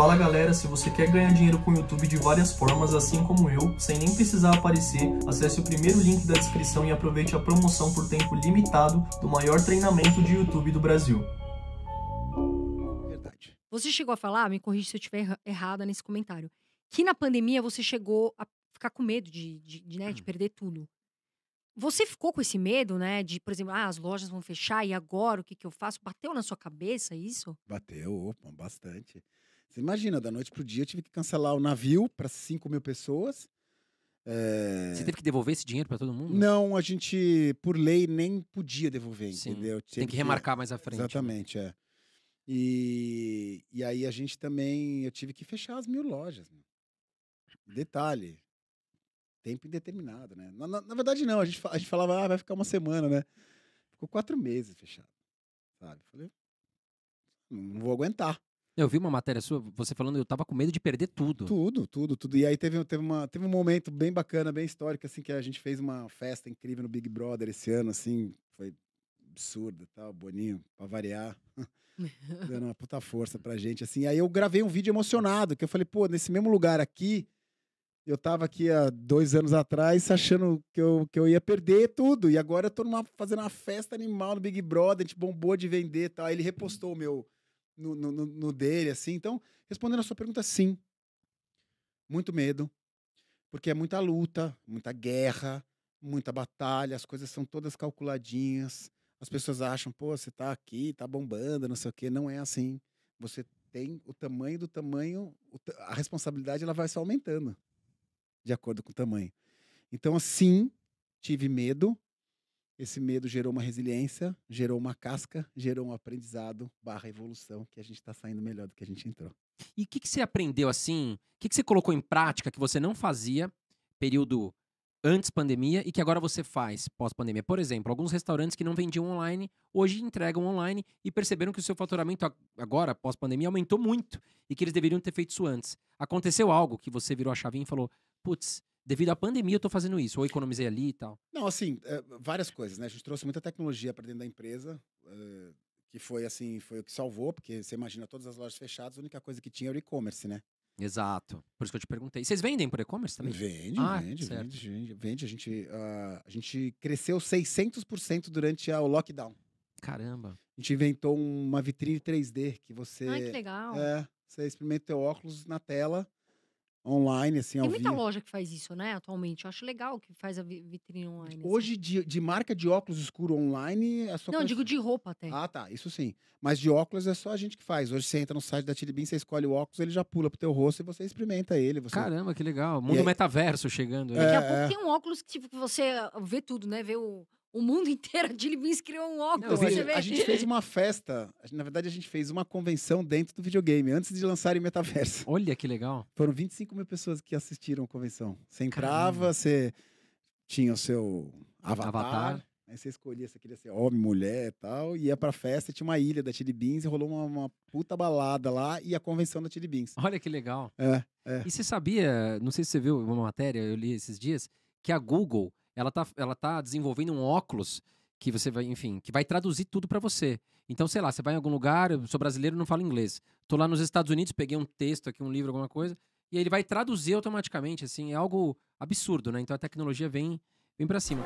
Fala galera, se você quer ganhar dinheiro com o YouTube de várias formas, assim como eu, sem nem precisar aparecer, acesse o primeiro link da descrição e aproveite a promoção por tempo limitado do maior treinamento de YouTube do Brasil. Verdade. Você chegou a falar, me corrija se eu estiver errada nesse comentário, que na pandemia você chegou a ficar com medo de, de, de, né, hum. de perder tudo. Você ficou com esse medo, né? De, por exemplo, ah, as lojas vão fechar e agora o que, que eu faço? Bateu na sua cabeça isso? Bateu, opa, bastante. Você imagina, da noite pro dia eu tive que cancelar o navio para 5 mil pessoas. É... Você teve que devolver esse dinheiro para todo mundo? Não, a gente, por lei, nem podia devolver, Sim. entendeu? Tem que remarcar mais à frente. Né? Exatamente, né? é. E... e aí a gente também, eu tive que fechar as mil lojas. Né? Detalhe, tempo indeterminado, né? Na, na, na, verdade, não, a gente, a gente falava, ah, vai ficar uma semana, né? Ficou quatro meses fechado, sabe? Falei, não vou aguentar. Eu vi uma matéria sua, você falando, eu tava com medo de perder tudo. Tudo, tudo, tudo. E aí teve, teve, uma, teve um momento bem bacana, bem histórico, assim, que a gente fez uma festa incrível no Big Brother esse ano, assim, foi absurda tal, Boninho, pra variar, dando uma puta força pra gente, assim. Aí eu gravei um vídeo emocionado, que eu falei, pô, nesse mesmo lugar aqui, eu tava aqui há dois anos atrás achando que eu, que eu ia perder tudo, e agora eu tô numa, fazendo uma festa animal no Big Brother, a gente bombou de vender e tal. Aí ele repostou o meu no, no, no dele, assim. Então, respondendo a sua pergunta, sim. Muito medo, porque é muita luta, muita guerra, muita batalha, as coisas são todas calculadinhas. As pessoas acham, pô, você tá aqui, tá bombando, não sei o quê. Não é assim. Você tem o tamanho do tamanho, a responsabilidade ela vai se aumentando de acordo com o tamanho. Então, assim, tive medo, esse medo gerou uma resiliência, gerou uma casca, gerou um aprendizado barra evolução, que a gente está saindo melhor do que a gente entrou. E o que, que você aprendeu assim? O que, que você colocou em prática que você não fazia período antes pandemia e que agora você faz pós-pandemia. Por exemplo, alguns restaurantes que não vendiam online, hoje entregam online e perceberam que o seu faturamento agora, pós-pandemia, aumentou muito e que eles deveriam ter feito isso antes. Aconteceu algo que você virou a chavinha e falou: putz, devido à pandemia eu estou fazendo isso, ou economizei ali e tal? Não, assim, eh, várias coisas, né? A gente trouxe muita tecnologia para dentro da empresa, eh, que foi assim, foi o que salvou, porque você imagina todas as lojas fechadas, a única coisa que tinha era o e-commerce, né? Exato. Por isso que eu te perguntei. Vocês vendem por e-commerce também? Vende, ah, vende, certo. vende, vende. A gente, uh, a gente cresceu 600% durante o lockdown. Caramba. A gente inventou uma vitrine 3D que você... Ai, que legal. É, você experimenta o óculos na tela online, assim, ao Tem muita loja que faz isso, né, atualmente. Eu acho legal que faz a vitrine online. Assim. Hoje, de, de marca de óculos escuro online, é só... Não, digo de roupa até. Ah, tá, isso sim. Mas de óculos é só a gente que faz. Hoje você entra no site da Tilibin, você escolhe o óculos, ele já pula pro teu rosto e você experimenta ele. Você... Caramba, que legal. Mundo aí- metaverso chegando aí. Né? Daqui a é, pouco é. tem um óculos que tipo, que você vê tudo, né? Vê o, o mundo inteiro de Beans criou um óculos. Não, a gente fez uma festa, na verdade a gente fez uma convenção dentro do videogame, antes de lançarem Metaverso. Olha que legal. Foram 25 mil pessoas que assistiram a convenção. Você entrava, você tinha o seu avatar. avatar. Aí você escolhia se queria ser homem, mulher e tal, ia pra festa, tinha uma ilha da Chili Beans e rolou uma, uma puta balada lá e a convenção da Chili Beans. Olha que legal. É, é. E você sabia, não sei se você viu uma matéria, eu li esses dias, que a Google ela tá, ela tá desenvolvendo um óculos que você vai, enfim, que vai traduzir tudo para você. Então, sei lá, você vai em algum lugar, eu sou brasileiro, não falo inglês. Tô lá nos Estados Unidos, peguei um texto aqui, um livro, alguma coisa, e ele vai traduzir automaticamente, assim, é algo absurdo, né? Então a tecnologia vem, vem para cima.